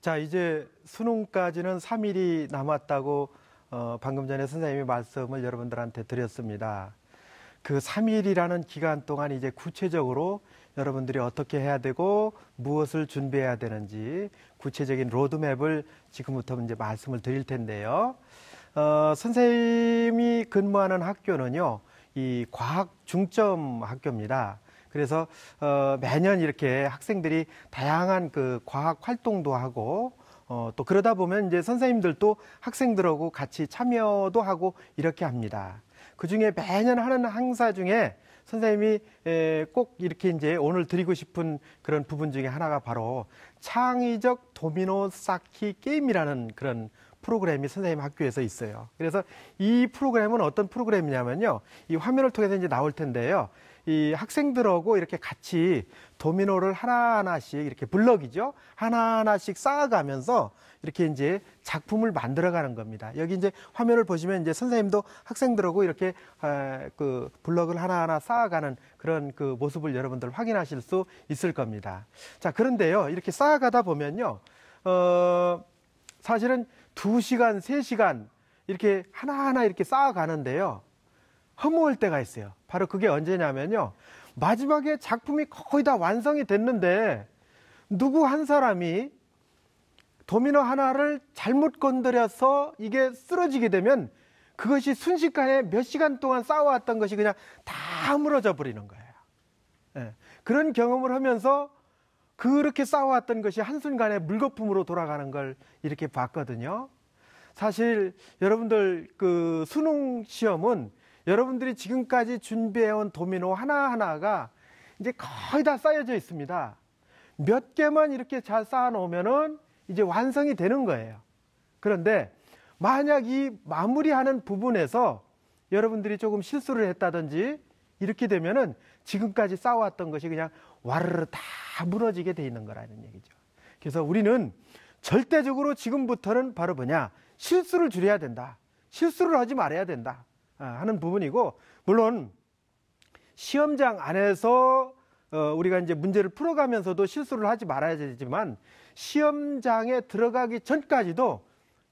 자, 이제 수능까지는 3일이 남았다고 어, 방금 전에 선생님이 말씀을 여러분들한테 드렸습니다. 그 3일이라는 기간 동안 이제 구체적으로 여러분들이 어떻게 해야 되고 무엇을 준비해야 되는지 구체적인 로드맵을 지금부터 이제 말씀을 드릴 텐데요. 어, 선생님이 근무하는 학교는요, 이 과학 중점 학교입니다. 그래서 어, 매년 이렇게 학생들이 다양한 그 과학 활동도 하고 어, 또 그러다 보면 이제 선생님들도 학생들하고 같이 참여도 하고 이렇게 합니다. 그 중에 매년 하는 행사 중에 선생님이 에, 꼭 이렇게 이제 오늘 드리고 싶은 그런 부분 중에 하나가 바로 창의적 도미노 쌓기 게임이라는 그런 프로그램이 선생님 학교에서 있어요. 그래서 이 프로그램은 어떤 프로그램이냐면요. 이 화면을 통해서 이제 나올 텐데요. 이 학생들하고 이렇게 같이 도미노를 하나하나씩 이렇게 블럭이죠. 하나하나씩 쌓아가면서 이렇게 이제 작품을 만들어가는 겁니다. 여기 이제 화면을 보시면 이제 선생님도 학생들하고 이렇게 아, 그 블럭을 하나하나 쌓아가는 그런 그 모습을 여러분들 확인하실 수 있을 겁니다. 자, 그런데요. 이렇게 쌓아가다 보면요. 어, 사실은 두시간세시간 이렇게 하나하나 이렇게 쌓아가는데요. 허무할 때가 있어요. 바로 그게 언제냐면요. 마지막에 작품이 거의 다 완성이 됐는데 누구 한 사람이 도미노 하나를 잘못 건드려서 이게 쓰러지게 되면 그것이 순식간에 몇 시간 동안 쌓아왔던 것이 그냥 다무너져 버리는 거예요. 예. 그런 경험을 하면서 그렇게 쌓아왔던 것이 한순간에 물거품으로 돌아가는 걸 이렇게 봤거든요. 사실 여러분들 그 수능 시험은 여러분들이 지금까지 준비해온 도미노 하나하나가 이제 거의 다 쌓여져 있습니다. 몇 개만 이렇게 잘 쌓아놓으면은 이제 완성이 되는 거예요. 그런데 만약 이 마무리하는 부분에서 여러분들이 조금 실수를 했다든지 이렇게 되면은 지금까지 쌓아왔던 것이 그냥 와르르 다 무너지게 돼 있는 거라는 얘기죠. 그래서 우리는 절대적으로 지금부터는 바로 뭐냐? 실수를 줄여야 된다. 실수를 하지 말아야 된다. 아, 하는 부분이고 물론 시험장 안에서 어, 우리가 이제 문제를 풀어가면서도 실수를 하지 말아야 되지만 시험장에 들어가기 전까지도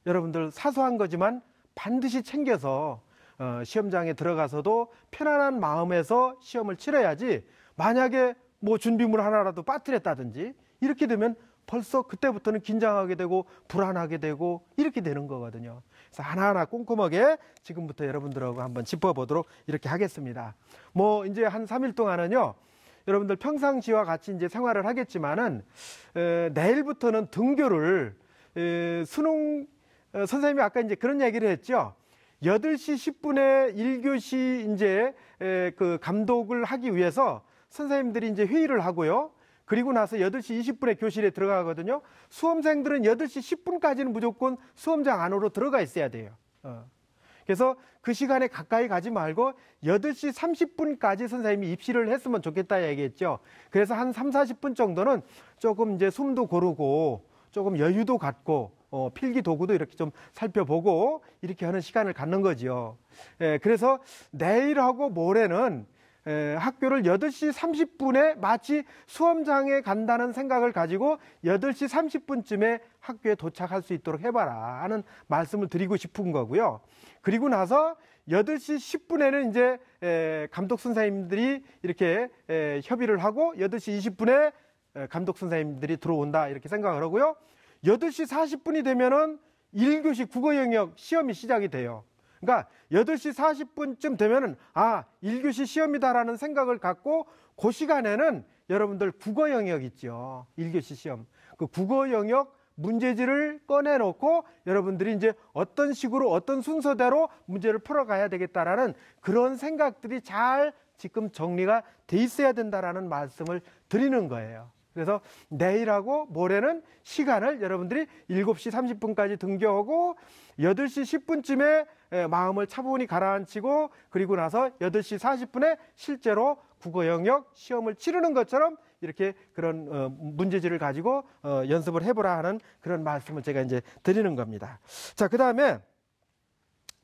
여러분들 사소한 거지만 반드시 챙겨서 어, 시험장에 들어가서도 편안한 마음에서 시험을 치러야지 만약에 뭐 준비물 하나라도 빠뜨렸다든지 이렇게 되면 벌써 그때부터는 긴장하게 되고 불안하게 되고 이렇게 되는 거거든요. 그래서 하나하나 꼼꼼하게 지금부터 여러분들하고 한번 짚어보도록 이렇게 하겠습니다. 뭐 이제 한 3일 동안은요. 여러분들 평상시와 같이 이제 생활을 하겠지만은 에, 내일부터는 등교를 에, 수능 에, 어, 선생님이 아까 이제 그런 얘기를 했죠. 8시 10분에 1교시 이제 에, 그 감독을 하기 위해서 선생님들이 이제 회의를 하고요. 그리고 나서 8시 20분에 교실에 들어가거든요. 수험생들은 8시 10분까지는 무조건 수험장 안으로 들어가 있어야 돼요. 어. 그래서 그 시간에 가까이 가지 말고 8시 30분까지 선생님이 입실을 했으면 좋겠다 얘기했죠. 그래서 한 3, 40분 정도는 조금 이제 숨도 고르고 조금 여유도 갖고 어, 필기 도구도 이렇게 좀 살펴보고 이렇게 하는 시간을 갖는 거지요. 예, 그래서 내일하고 모레는 에, 학교를 8시 30분에 마치 수험장에 간다는 생각을 가지고 8시 30분쯤에 학교에 도착할 수 있도록 해봐라 하는 말씀을 드리고 싶은 거고요. 그리고 나서 8시 10분에는 이제 에, 감독 선생님들이 이렇게 에, 협의를 하고 8시 20분에 감독 선생님들이 들어온다 이렇게 생각을 하고요. 8시 40분이 되면은 1교시 국어 영역 시험이 시작이 돼요. 그러니까 8시 40분쯤 되면은 아, 1교시 시험이다라는 생각을 갖고 그 시간에는 여러분들 국어 영역 있죠. 1교시 시험. 그 국어 영역 문제지를 꺼내놓고 여러분들이 이제 어떤 식으로 어떤 순서대로 문제를 풀어가야 되겠다라는 그런 생각들이 잘 지금 정리가 돼 있어야 된다라는 말씀을 드리는 거예요. 그래서 내일하고 모레는 시간을 여러분들이 7시 30분까지 등교하고 8시 10분쯤에 마음을 차분히 가라앉히고 그리고 나서 8시 40분에 실제로 국어 영역 시험을 치르는 것처럼 이렇게 그런 어, 문제지를 가지고 어, 연습을 해보라 하는 그런 말씀을 제가 이제 드리는 겁니다. 자, 그 다음에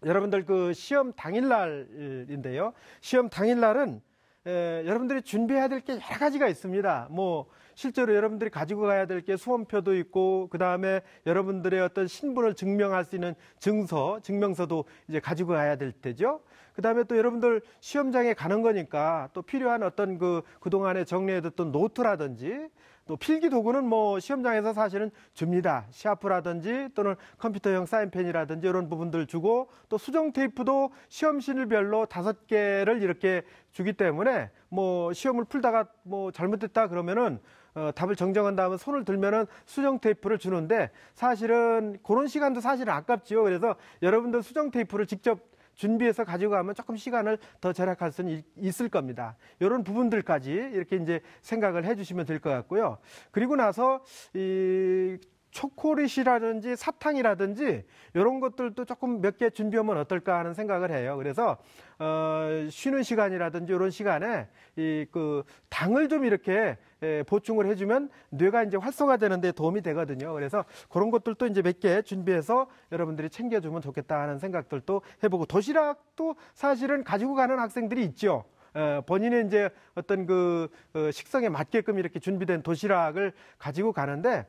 여러분들 그 시험 당일날인데요. 시험 당일날은 에, 예, 여러분들이 준비해야 될 게 여러 가지가 있습니다. 뭐 실제로 여러분들이 가지고 가야 될 게 수험표도 있고 그 다음에 여러분들의 어떤 신분을 증명할 수 있는 증서, 증명서도 이제 가지고 가야 될 테죠. 그 다음에 또 여러분들 시험장에 가는 거니까 또 필요한 어떤 그 그동안에 정리해뒀던 노트라든지 또 필기 도구는 뭐 시험장에서 사실은 줍니다. 시아프라든지 또는 컴퓨터형 사인펜이라든지 이런 부분들 주고 또 수정 테이프도 시험실별로 다섯 개를 이렇게 주기 때문에 뭐 시험을 풀다가 뭐 잘못됐다 그러면은 어, 답을 정정한 다음에 손을 들면은 수정 테이프를 주는데 사실은 그런 시간도 사실은 아깝지요. 그래서 여러분들 수정 테이프를 직접 준비해서 가지고 가면 조금 시간을 더 절약할 수는 있을 겁니다. 이런 부분들까지 이렇게 이제 생각을 해주시면 될 것 같고요. 그리고 나서 이 초콜릿이라든지 사탕이라든지 이런 것들도 조금 몇 개 준비하면 어떨까 하는 생각을 해요. 그래서 어, 쉬는 시간이라든지 이런 시간에 이 그 당을 좀 이렇게 에, 예, 보충을 해주면 뇌가 이제 활성화되는데 도움이 되거든요. 그래서 그런 것들도 이제 몇 개 준비해서 여러분들이 챙겨주면 좋겠다 하는 생각들도 해보고 도시락도 사실은 가지고 가는 학생들이 있죠. 어, 본인의 이제 어떤 그 어, 식성에 맞게끔 이렇게 준비된 도시락을 가지고 가는데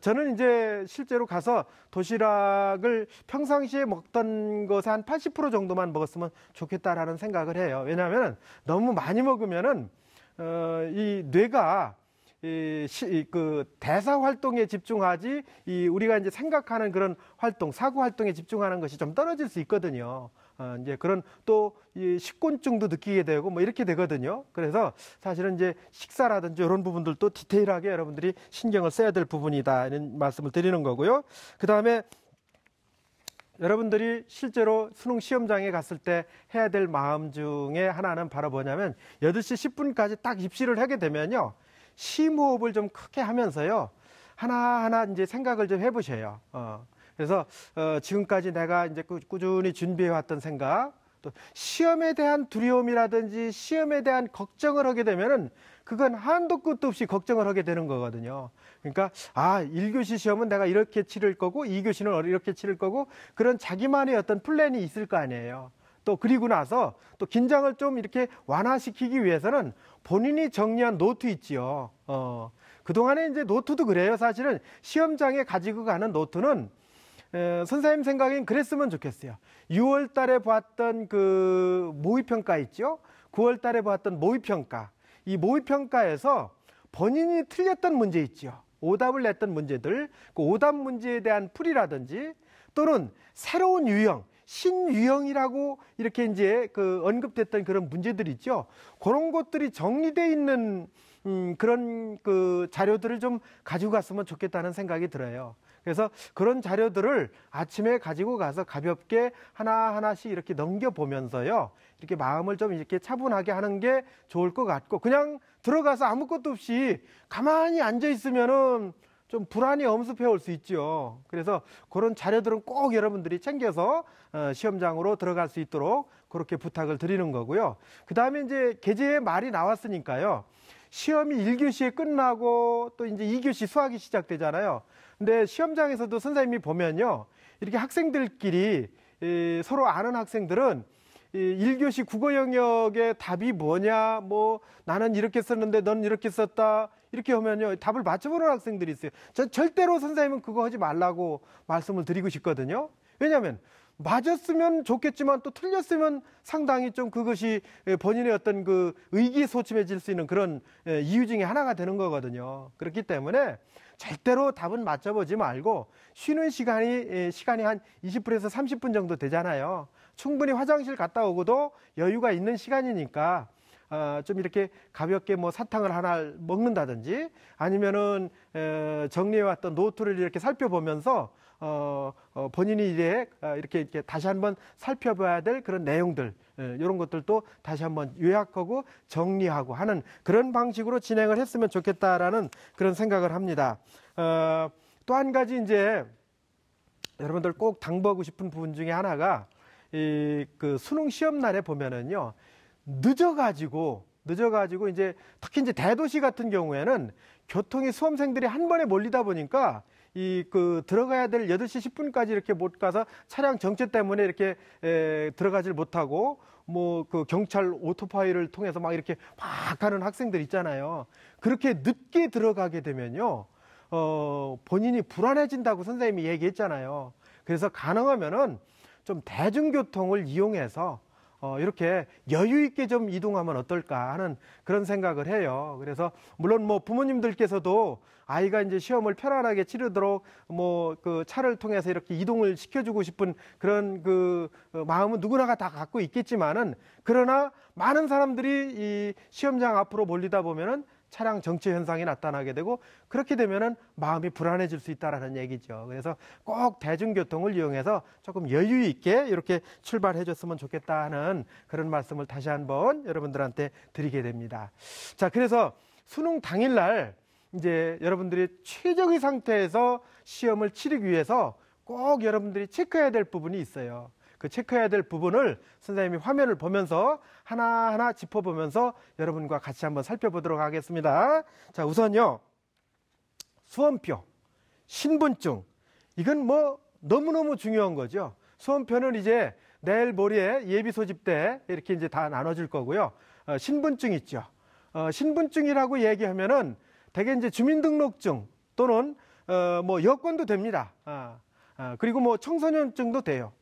저는 이제 실제로 가서 도시락을 평상시에 먹던 것의 한 80% 정도만 먹었으면 좋겠다라는 생각을 해요. 왜냐하면 너무 많이 먹으면은 어, 이 뇌가 이그 대사 활동에 집중하지 이 우리가 이제 생각하는 그런 활동 사고 활동에 집중하는 것이 좀 떨어질 수 있거든요. 아, 이제 그런 또 식곤증도 느끼게 되고 뭐 이렇게 되거든요. 그래서 사실은 이제 식사라든지 이런 부분들도 디테일하게 여러분들이 신경을 써야 될 부분이다 이런 말씀을 드리는 거고요. 그 다음에 여러분들이 실제로 수능 시험장에 갔을 때 해야 될 마음 중에 하나는 바로 뭐냐면 8시 10분까지 딱 입시를 하게 되면요. 심호흡을 좀 크게 하면서요. 하나하나 이제 생각을 좀 해보세요. 어. 그래서 어, 지금까지 내가 이제 꾸준히 준비해왔던 생각, 또 시험에 대한 두려움이라든지 시험에 대한 걱정을 하게 되면은 그건 한도 끝도 없이 걱정을 하게 되는 거거든요. 그러니까 아, 1교시 시험은 내가 이렇게 치를 거고 2교시는 이렇게 치를 거고 그런 자기만의 어떤 플랜이 있을 거 아니에요. 또 그리고 나서 또 긴장을 좀 이렇게 완화시키기 위해서는 본인이 정리한 노트 있지요. 어. 그동안에 이제 노트도 그래요. 사실은 시험장에 가지고 가는 노트는 선생님 생각엔 그랬으면 좋겠어요. 6월 달에 봤던 그 모의평가 있죠? 9월 달에 봤던 모의평가. 이 모의평가에서 본인이 틀렸던 문제 있죠. 오답을 냈던 문제들, 그 오답 문제에 대한 풀이라든지 또는 새로운 유형, 신유형이라고 이렇게 이제 그 언급됐던 그런 문제들 있죠. 그런 것들이 정리되어 있는 음, 그런 그 자료들을 좀 가지고 갔으면 좋겠다는 생각이 들어요. 그래서 그런 자료들을 아침에 가지고 가서 가볍게 하나하나씩 이렇게 넘겨보면서요. 이렇게 마음을 좀 이렇게 차분하게 하는 게 좋을 것 같고 그냥 들어가서 아무것도 없이 가만히 앉아 있으면은 좀 불안이 엄습해 올 수 있죠. 그래서 그런 자료들은 꼭 여러분들이 챙겨서 어, 시험장으로 들어갈 수 있도록 그렇게 부탁을 드리는 거고요. 그 다음에 이제 계제의 말이 나왔으니까요. 시험이 1교시에 끝나고 또 이제 2교시 수학이 시작되잖아요. 근데 시험장에서도 선생님이 보면요. 이렇게 학생들끼리 서로 아는 학생들은 1교시 국어 영역의 답이 뭐냐, 뭐 나는 이렇게 썼는데 넌 이렇게 썼다. 이렇게 하면요. 답을 맞춰보는 학생들이 있어요. 저 절대로 선생님은 그거 하지 말라고 말씀을 드리고 싶거든요. 왜냐하면 맞았으면 좋겠지만 또 틀렸으면 상당히 좀 그것이 예, 본인의 어떤 그 의기소침해질 수 있는 그런 예, 이유 중에 하나가 되는 거거든요. 그렇기 때문에 절대로 답은 맞춰보지 말고 쉬는 시간이 예, 시간이 한 20분에서 30분 정도 되잖아요. 충분히 화장실 갔다 오고도 여유가 있는 시간이니까 아, 좀 이렇게 가볍게 뭐 사탕을 하나 먹는다든지 아니면은 정리해왔던 노트를 이렇게 살펴보면서 어, 어, 본인이 이제 아, 이렇게 이렇게 다시 한번 살펴봐야 될 그런 내용들 예, 이런 것들도 다시 한번 요약하고 정리하고 하는 그런 방식으로 진행을 했으면 좋겠다라는 그런 생각을 합니다. 어, 또 한 가지 이제 여러분들 꼭 당부하고 싶은 부분 중에 하나가 이 그 수능 시험 날에 보면은요 늦어가지고 늦어가지고 이제 특히 이제 대도시 같은 경우에는 교통이 수험생들이 한 번에 몰리다 보니까 이 그 들어가야 될 8시 10분까지 이렇게 못 가서 차량 정체 때문에 이렇게 에, 들어가질 못하고 뭐 그 경찰 오토파이를 통해서 막 이렇게 막 가는 학생들 있잖아요. 그렇게 늦게 들어가게 되면요. 어, 본인이 불안해진다고 선생님이 얘기했잖아요. 그래서 가능하면은 좀 대중교통을 이용해서 어, 이렇게 여유 있게 좀 이동하면 어떨까 하는 그런 생각을 해요. 그래서 물론 뭐 부모님들께서도 아이가 이제 시험을 편안하게 치르도록 뭐 그 차를 통해서 이렇게 이동을 시켜주고 싶은 그런 그 어, 마음은 누구나가 다 갖고 있겠지만은 그러나 많은 사람들이 이 시험장 앞으로 몰리다 보면은 차량 정체 현상이 나타나게 되고 그렇게 되면은 마음이 불안해질 수 있다라는 얘기죠. 그래서 꼭 대중교통을 이용해서 조금 여유 있게 이렇게 출발해 줬으면 좋겠다 하는 그런 말씀을 다시 한번 여러분들한테 드리게 됩니다. 자, 그래서 수능 당일날 이제 여러분들이 최적의 상태에서 시험을 치르기 위해서 꼭 여러분들이 체크해야 될 부분이 있어요. 그 체크해야 될 부분을 선생님이 화면을 보면서 하나하나 짚어보면서 여러분과 같이 한번 살펴보도록 하겠습니다. 자, 우선요. 수험표, 신분증. 이건 뭐 너무너무 중요한 거죠. 수험표는 이제 내일 모레 예비 소집 때 이렇게 이제 다 나눠줄 거고요. 어, 신분증 있죠. 어, 신분증이라고 얘기하면은 대개 이제 주민등록증 또는 어, 뭐 여권도 됩니다. 아, 아, 그리고 뭐 청소년증도 돼요.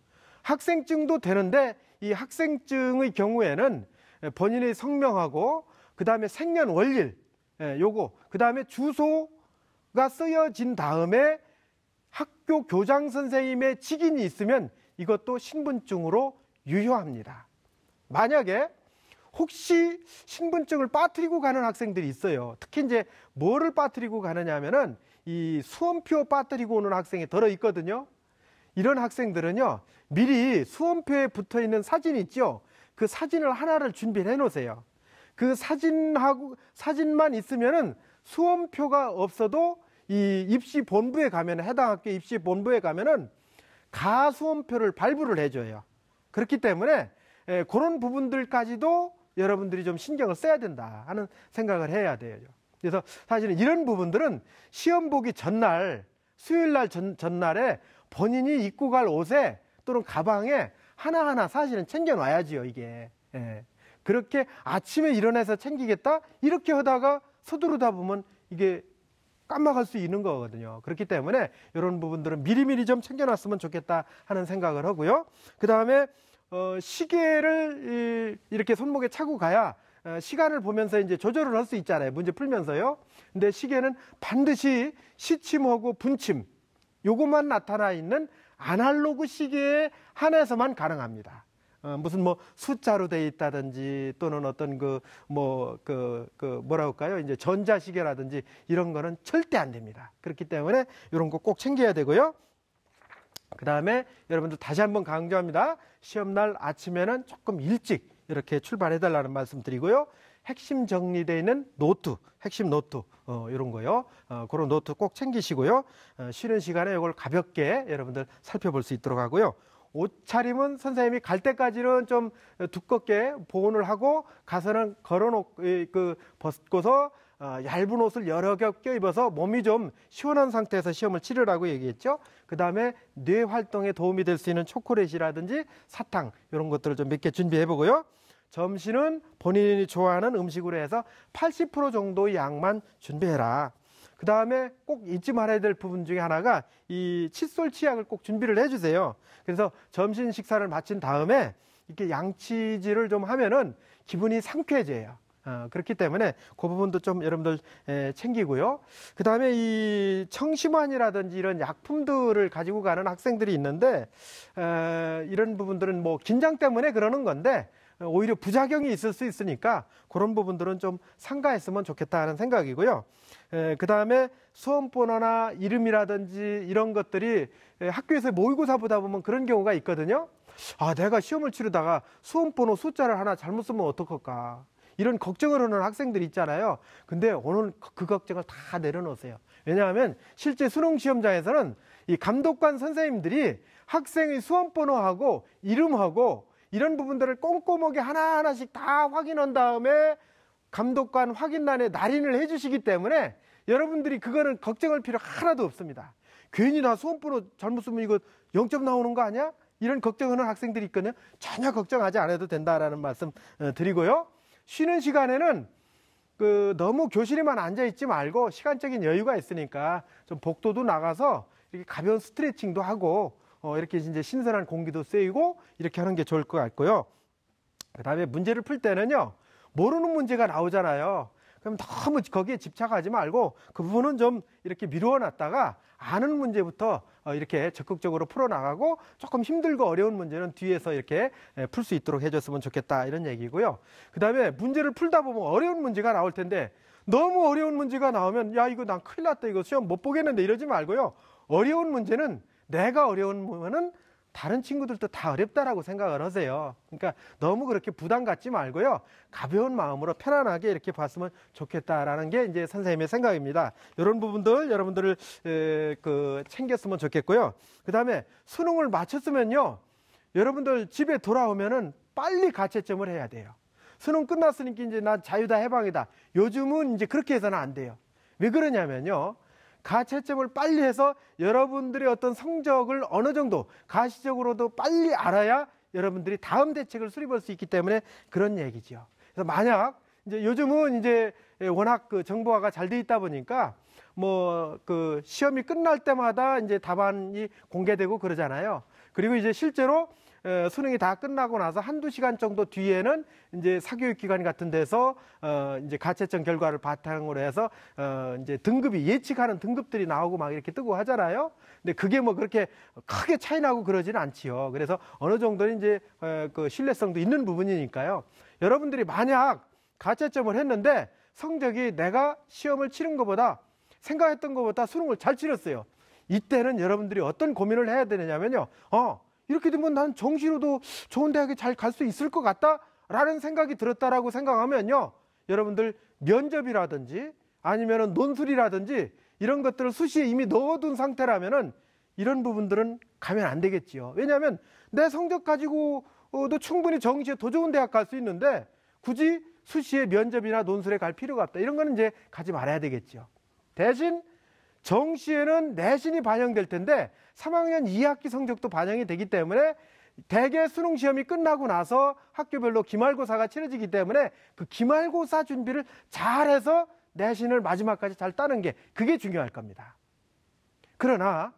학생증도 되는데 이 학생증의 경우에는 본인의 성명하고 그다음에 생년월일 예, 요거 그다음에 주소가 쓰여진 다음에 학교 교장 선생님의 직인이 있으면 이것도 신분증으로 유효합니다. 만약에 혹시 신분증을 빠뜨리고 가는 학생들이 있어요. 특히 이제 뭐를 빠뜨리고 가느냐면은 하이 수험표 빠뜨리고 오는 학생이 더러 있거든요. 이런 학생들은요, 미리 수험표에 붙어 있는 사진 있죠? 그 사진을 하나를 준비해 놓으세요. 그 사진하고 사진만 있으면은 수험표가 없어도 이 입시 본부에 가면 해당 학교 입시 본부에 가면은 가수험표를 발부를 해줘요. 그렇기 때문에 예, 그런 부분들까지도 여러분들이 좀 신경을 써야 된다 하는 생각을 해야 돼요. 그래서 사실은 이런 부분들은 시험 보기 전날 수요일 날 전날에 본인이 입고 갈 옷에 또는 가방에 하나하나 사실은 챙겨놔야지요, 이게. 예. 그렇게 아침에 일어나서 챙기겠다? 이렇게 하다가 서두르다 보면 이게 깜빡할 수 있는 거거든요. 그렇기 때문에 이런 부분들은 미리미리 좀 챙겨놨으면 좋겠다 하는 생각을 하고요. 그 다음에 어, 시계를 이렇게 손목에 차고 가야 어, 시간을 보면서 이제 조절을 할 수 있잖아요. 문제 풀면서요. 근데 시계는 반드시 시침하고 분침 요것만 나타나 있는 아날로그 시계에 한해서만 가능합니다. 어, 무슨 뭐 숫자로 돼 있다든지 또는 어떤 그 뭐 그 그 뭐라 할까요? 이제 전자시계라든지 이런 거는 절대 안 됩니다. 그렇기 때문에 이런 거 꼭 챙겨야 되고요. 그 다음에 여러분들 다시 한번 강조합니다. 시험날 아침에는 조금 일찍 이렇게 출발해달라는 말씀 드리고요. 핵심 정리되어 있는 노트, 핵심 노트 어, 이런 거요. 어, 그런 노트 꼭 챙기시고요. 어, 쉬는 시간에 이걸 가볍게 여러분들 살펴볼 수 있도록 하고요. 옷차림은 선생님이 갈 때까지는 좀 두껍게 보온을 하고 가서는 걸어놓 그 벗고서 어, 얇은 옷을 여러 겹 껴입어서 몸이 좀 시원한 상태에서 시험을 치르라고 얘기했죠. 그 다음에 뇌 활동에 도움이 될 수 있는 초콜릿이라든지 사탕 이런 것들을 좀 몇 개 준비해 보고요. 점심은 본인이 좋아하는 음식으로 해서 80% 정도의 양만 준비해라. 그 다음에 꼭 잊지 말아야 될 부분 중에 하나가 이 칫솔 치약을 꼭 준비를 해주세요. 그래서 점심 식사를 마친 다음에 이렇게 양치질을 좀 하면은 기분이 상쾌해져요. 아, 그렇기 때문에 그 부분도 좀 여러분들 챙기고요. 그 다음에 이 청심환이라든지 이런 약품들을 가지고 가는 학생들이 있는데 이런 부분들은 뭐 긴장 때문에 그러는 건데 오히려 부작용이 있을 수 있으니까 그런 부분들은 좀삼가했으면 좋겠다는 생각이고요. 그 다음에 수험 번호나 이름이라든지 이런 것들이 학교에서 모의고사 보다 보면 그런 경우가 있거든요. 아, 내가 시험을 치르다가 수험 번호 숫자를 하나 잘못 쓰면 어떡할까. 이런 걱정을 하는 학생들 있잖아요. 근데 오늘 그, 그 걱정을 다 내려놓으세요. 왜냐하면 실제 수능 시험장에서는 이 감독관 선생님들이 학생의 수험 번호하고 이름하고 이런 부분들을 꼼꼼하게 하나하나씩 다 확인한 다음에 감독관 확인란에 날인을 해주시기 때문에 여러분들이 그거는 걱정할 필요 하나도 없습니다. 괜히 나 수험번호 잘못 쓰면 이거 0점 나오는 거 아니야? 이런 걱정하는 학생들이 있거든요. 전혀 걱정하지 않아도 된다라는 말씀 어, 드리고요. 쉬는 시간에는 그 너무 교실에만 앉아 있지 말고 시간적인 여유가 있으니까 좀 복도도 나가서 이렇게 가벼운 스트레칭도 하고 어, 이렇게 이제 신선한 공기도 쐬이고 이렇게 하는 게 좋을 것 같고요. 그 다음에 문제를 풀 때는요. 모르는 문제가 나오잖아요. 그럼 너무 거기에 집착하지 말고 그 부분은 좀 이렇게 미루어 놨다가 아는 문제부터 어, 이렇게 적극적으로 풀어나가고 조금 힘들고 어려운 문제는 뒤에서 이렇게 예, 풀수 있도록 해줬으면 좋겠다 이런 얘기고요. 그 다음에 문제를 풀다 보면 어려운 문제가 나올 텐데 너무 어려운 문제가 나오면 야 이거 난 큰일 났다 이거 시험 못 보겠는데 이러지 말고요. 어려운 문제는 내가 어려우면은 다른 친구들도 다 어렵다라고 생각을 하세요. 그러니까 너무 그렇게 부담 갖지 말고요. 가벼운 마음으로 편안하게 이렇게 봤으면 좋겠다라는 게 이제 선생님의 생각입니다. 이런 부분들 여러분들을 에, 그 챙겼으면 좋겠고요. 그 다음에 수능을 마쳤으면요. 여러분들 집에 돌아오면은 빨리 가채점을 해야 돼요. 수능 끝났으니까 이제 난 자유다 해방이다. 요즘은 이제 그렇게 해서는 안 돼요. 왜 그러냐면요. 가채점을 빨리 해서 여러분들의 어떤 성적을 어느 정도 가시적으로도 빨리 알아야 여러분들이 다음 대책을 수립할 수 있기 때문에 그런 얘기죠 그래서 만약 이제 요즘은 이제 워낙 그 정보화가 잘 돼 있다 보니까 뭐 그 시험이 끝날 때마다 이제 답안이 공개되고 그러잖아요. 그리고 이제 실제로 수능이 다 끝나고 나서 한두 시간 정도 뒤에는 이제 사교육 기관 같은 데서 어 이제 가채점 결과를 바탕으로 해서 어 이제 등급이 예측하는 등급들이 나오고 막 이렇게 뜨고 하잖아요. 근데 그게 뭐 그렇게 크게 차이 나고 그러지는 않지요. 그래서 어느 정도는 이제 그 신뢰성도 있는 부분이니까요. 여러분들이 만약 가채점을 했는데 성적이 내가 시험을 치른 것보다 생각했던 것보다 수능을 잘 치렀어요. 이때는 여러분들이 어떤 고민을 해야 되느냐면요. 어, 이렇게 되면 난 정시로도 좋은 대학에 잘 갈 수 있을 것 같다라는 생각이 들었다라고 생각하면요. 여러분들 면접이라든지 아니면은 논술이라든지 이런 것들을 수시에 이미 넣어둔 상태라면은 이런 부분들은 가면 안 되겠지요. 왜냐하면 내 성적 가지고도 충분히 정시에 더 좋은 대학 갈 수 있는데 굳이 수시에 면접이나 논술에 갈 필요가 없다. 이런 거는 이제 가지 말아야 되겠지요. 대신 정시에는 내신이 반영될 텐데 3학년 2학기 성적도 반영이 되기 때문에 대개 수능 시험이 끝나고 나서 학교별로 기말고사가 치러지기 때문에 그 기말고사 준비를 잘해서 내신을 마지막까지 잘 따는 게 그게 중요할 겁니다. 그러나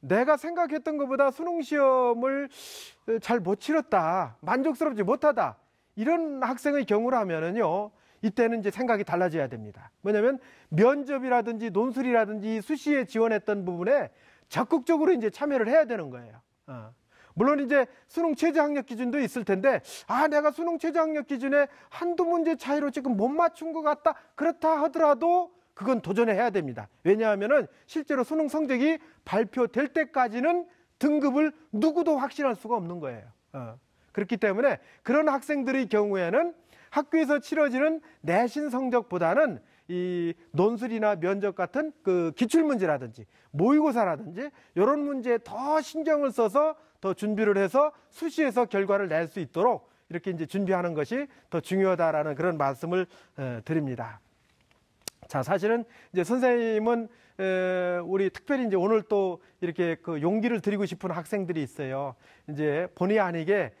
내가 생각했던 것보다 수능 시험을 잘 못 치렀다, 만족스럽지 못하다 이런 학생의 경우라면은요. 이때는 이제 생각이 달라져야 됩니다. 뭐냐면 면접이라든지 논술이라든지 수시에 지원했던 부분에 적극적으로 이제 참여를 해야 되는 거예요. 어. 물론 이제 수능 최저학력 기준도 있을 텐데 아 내가 수능 최저학력 기준에 한두 문제 차이로 지금 못 맞춘 것 같다 그렇다 하더라도 그건 도전해 해야 됩니다. 왜냐하면은 실제로 수능 성적이 발표될 때까지는 등급을 누구도 확신할 수가 없는 거예요. 어. 그렇기 때문에 그런 학생들의 경우에는 학교에서 치러지는 내신 성적보다는 이 논술이나 면접 같은 그 기출 문제라든지 모의고사라든지 이런 문제에 더 신경을 써서 더 준비를 해서 수시에서 결과를 낼 수 있도록 이렇게 이제 준비하는 것이 더 중요하다라는 그런 말씀을 드립니다. 자, 사실은 이제 선생님은 우리 특별히 이제 오늘 또 이렇게 그 용기를 드리고 싶은 학생들이 있어요. 이제 본의 아니게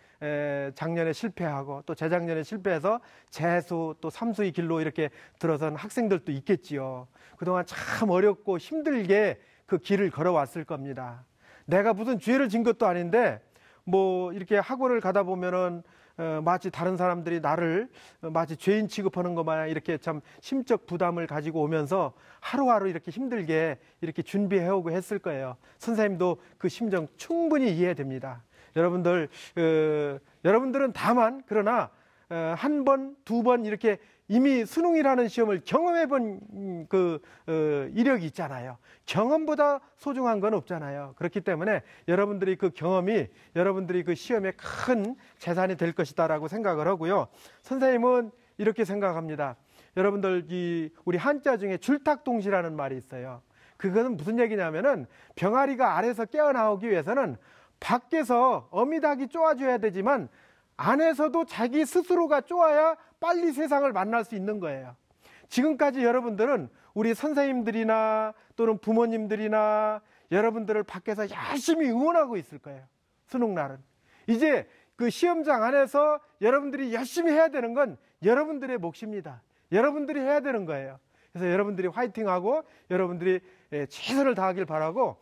작년에 실패하고 또 재작년에 실패해서 재수 또 삼수의 길로 이렇게 들어선 학생들도 있겠지요. 그동안 참 어렵고 힘들게 그 길을 걸어왔을 겁니다. 내가 무슨 죄를 진 것도 아닌데 뭐 이렇게 학원을 가다 보면은 어, 마치 다른 사람들이 나를 어, 마치 죄인 취급하는 것 마냥 이렇게 참 심적 부담을 가지고 오면서 하루하루 이렇게 힘들게 이렇게 준비해오고 했을 거예요. 선생님도 그 심정 충분히 이해됩니다. 여러분들 어, 여러분들은 다만 그러나 어, 한 번, 두 번 이렇게 이미 수능이라는 시험을 경험해 본그 음, 어, 이력이 있잖아요. 경험보다 소중한 건 없잖아요. 그렇기 때문에 여러분들이 그 경험이 여러분들이 그 시험에 큰 재산이 될 것이다라고 생각을 하고요. 선생님은 이렇게 생각합니다. 여러분들 이 우리 한자 중에 줄탁동시라는 말이 있어요. 그거는 무슨 얘기냐면은 병아리가 알에서 깨어나오기 위해서는 밖에서 어미닭이 쪼아줘야 되지만 안에서도 자기 스스로가 쪼아야 빨리 세상을 만날 수 있는 거예요. 지금까지 여러분들은 우리 선생님들이나 또는 부모님들이나 여러분들을 밖에서 열심히 응원하고 있을 거예요. 수능날은. 이제 그 시험장 안에서 여러분들이 열심히 해야 되는 건 여러분들의 몫입니다. 여러분들이 해야 되는 거예요. 그래서 여러분들이 화이팅하고 여러분들이 예, 최선을 다하길 바라고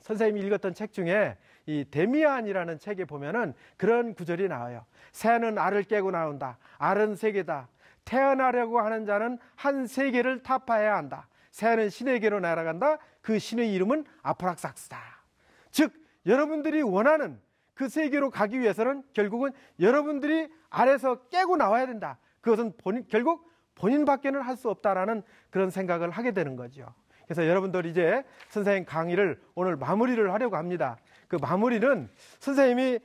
선생님이 읽었던 책 중에 이 데미안이라는 책에 보면은 그런 구절이 나와요. 새는 알을 깨고 나온다. 알은 세계다. 태어나려고 하는 자는 한 세계를 타파해야 한다. 새는 신에게로 날아간다. 그 신의 이름은 아프락삭스다. 즉 여러분들이 원하는 그 세계로 가기 위해서는 결국은 여러분들이 알에서 깨고 나와야 된다. 그것은 본인, 결국 본인밖에는 할 수 없다라는 그런 생각을 하게 되는 거죠. 그래서 여러분들 이제 선생님 강의를 오늘 마무리를 하려고 합니다. 그 마무리는 선생님이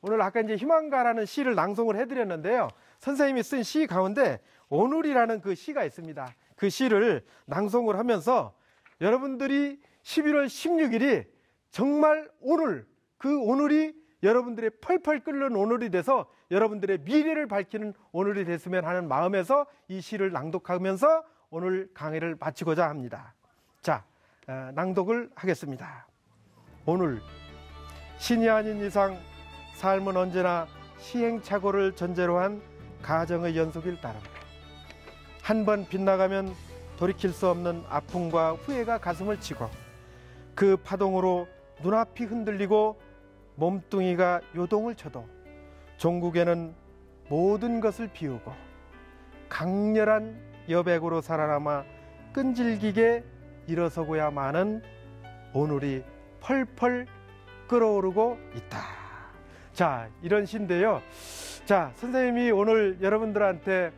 오늘 아까 이제 희망가라는 시를 낭송을 해드렸는데요. 선생님이 쓴 시 가운데 오늘이라는 그 시가 있습니다. 그 시를 낭송을 하면서 여러분들이 11월 16일이 정말 오늘 그 오늘이 여러분들의 펄펄 끓는 오늘이 돼서 여러분들의 미래를 밝히는 오늘이 됐으면 하는 마음에서 이 시를 낭독하면서 오늘 강의를 마치고자 합니다. 자, 어, 낭독을 하겠습니다. 오늘 신이 아닌 이상 삶은 언제나 시행착오를 전제로 한 가정의 연속일 따름. 한 번 빗나가면 돌이킬 수 없는 아픔과 후회가 가슴을 치고 그 파동으로 눈앞이 흔들리고 몸뚱이가 요동을 쳐도 종국에는 모든 것을 비우고 강렬한 여백으로 살아남아 끈질기게 일어서고야 마는 오늘이 펄펄 끓어오르고 있다. 자, 이런 시인데요. 자, 선생님이 오늘 여러분들한테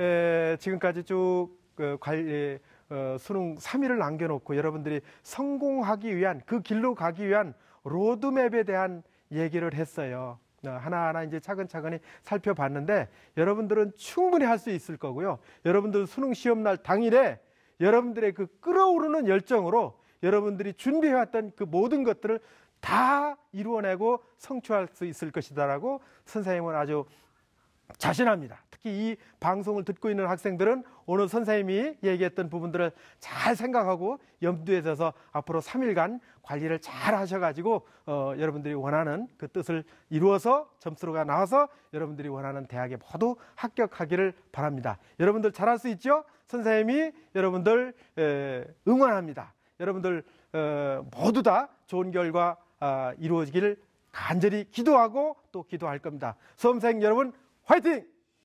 에, 지금까지 쭉 그, 관, 에, 어, 수능 3위를 남겨놓고 여러분들이 성공하기 위한 그 길로 가기 위한 로드맵에 대한 얘기를 했어요. 어, 하나하나 이제 차근차근히 살펴봤는데 여러분들은 충분히 할 수 있을 거고요. 여러분들 수능 시험 날 당일에 여러분들의 그 끌어오르는 열정으로 여러분들이 준비해왔던 그 모든 것들을 다 이루어내고 성취할 수 있을 것이다라고 선생님은 아주 자신합니다. 특히 이 방송을 듣고 있는 학생들은 오늘 선생님이 얘기했던 부분들을 잘 생각하고 염두에 두어서 앞으로 3일간 관리를 잘 하셔가지고 어, 여러분들이 원하는 그 뜻을 이루어서 점수로가 나와서 여러분들이 원하는 대학에 모두 합격하기를 바랍니다. 여러분들 잘할 수 있죠? 선생님이 여러분들 에, 응원합니다. 여러분들 에, 어, 모두 다 좋은 결과 아, 이루어지기를 간절히 기도하고 또 기도할 겁니다. 수험생 여러분 화이팅!